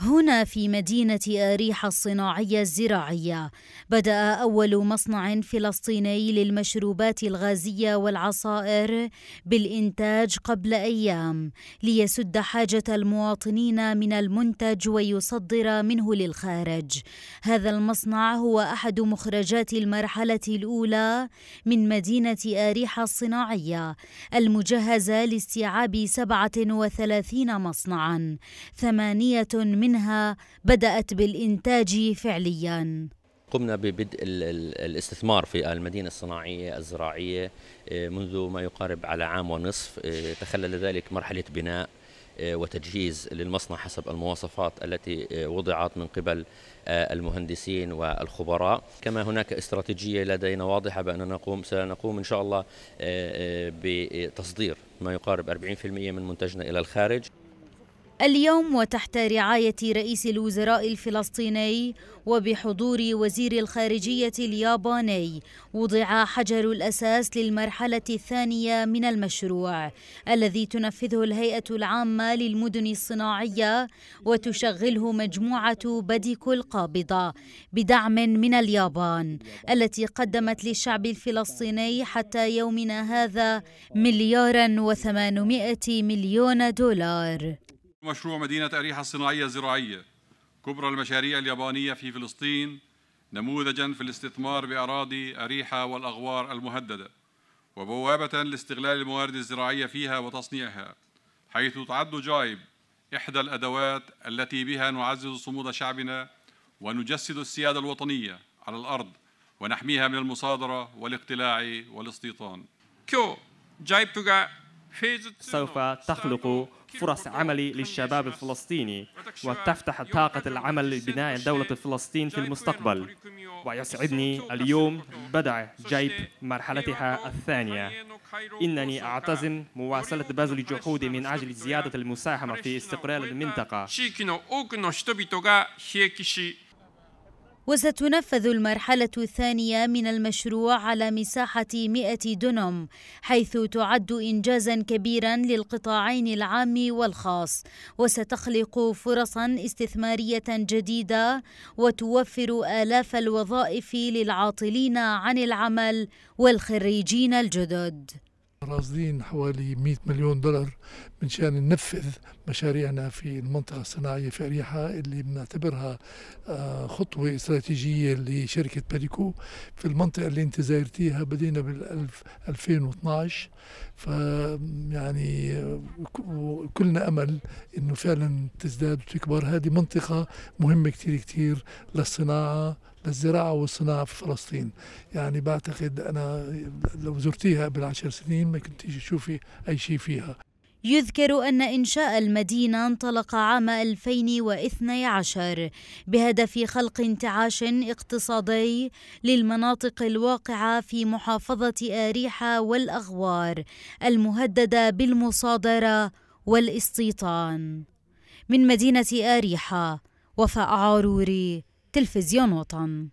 هنا في مدينة آريحة الصناعية الزراعية بدأ أول مصنع فلسطيني للمشروبات الغازية والعصائر بالإنتاج قبل أيام ليسد حاجة المواطنين من المنتج ويصدر منه للخارج هذا المصنع هو أحد مخرجات المرحلة الأولى من مدينة آريحة الصناعية المجهزة لاستيعاب 37 مصنعا ثمانية من منها بدأت بالإنتاج فعلياً قمنا ببدء الاستثمار في المدينة الصناعية الزراعية آه، منذ ما يقارب على عام ونصف آه، تخلل ذلك مرحلة بناء آه، وتجهيز للمصنع حسب المواصفات التي وضعت من قبل المهندسين والخبراء كما هناك استراتيجية لدينا واضحة بأننا نقوم سنقوم إن شاء الله بتصدير ما يقارب 40% من منتجنا إلى الخارج اليوم وتحت رعاية رئيس الوزراء الفلسطيني وبحضور وزير الخارجية الياباني وضع حجر الأساس للمرحلة الثانية من المشروع الذي تنفذه الهيئة العامة للمدن الصناعية وتشغله مجموعة بديك القابضة بدعم من اليابان التي قدمت للشعب الفلسطيني حتى يومنا هذا مليارا وثمانمائة مليون دولار مشروع مدينة أريحة الصناعية الزراعية كبرى المشاريع اليابانية في فلسطين نموذجا في الاستثمار بأراضي أريحة والأغوار المهددة وبوابة لاستغلال الموارد الزراعية فيها وتصنيعها حيث تعد جايب إحدى الأدوات التي بها نعزز صمود شعبنا ونجسد السيادة الوطنية على الأرض ونحميها من المصادرة والاقتلاع والاستيطان سوف تخلق فرص عمل للشباب الفلسطيني وتفتح طاقة العمل لبناء دولة فلسطين في المستقبل ويسعدني اليوم بدع جيب مرحلتها الثانية إنني أعتزم مواصلة بذل جهودي من أجل زيادة المساهمة في استقرار المنطقة وستنفذ المرحلة الثانية من المشروع على مساحة 100 دونم حيث تعد إنجازا كبيرا للقطاعين العام والخاص وستخلق فرصا استثمارية جديدة وتوفر آلاف الوظائف للعاطلين عن العمل والخريجين الجدد راصدين حوالي 100 مليون دولار من شان ننفذ مشاريعنا في المنطقة الصناعية في أريحة اللي بنعتبرها آه، خطوة استراتيجية لشركة باديكو في المنطقة اللي انت زايرتيها بدينا بال 2012 ف يعني كلنا أمل انه فعلا تزداد وتكبر هذه منطقة مهمة كثير كثير للصناعة للزراعة والصناعة في فلسطين يعني بعتقد أنا لو زرتيها قبل عشر سنين ما كنتيش تشوفي أي شيء فيها يذكر أن إنشاء المدينة انطلق عام 2012 بهدف خلق انتعاش اقتصادي للمناطق الواقعة في محافظة آريحة والأغوار المهددة بالمصادرة والاستيطان من مدينة آريحة وفاء عاروري تلفزيون وطن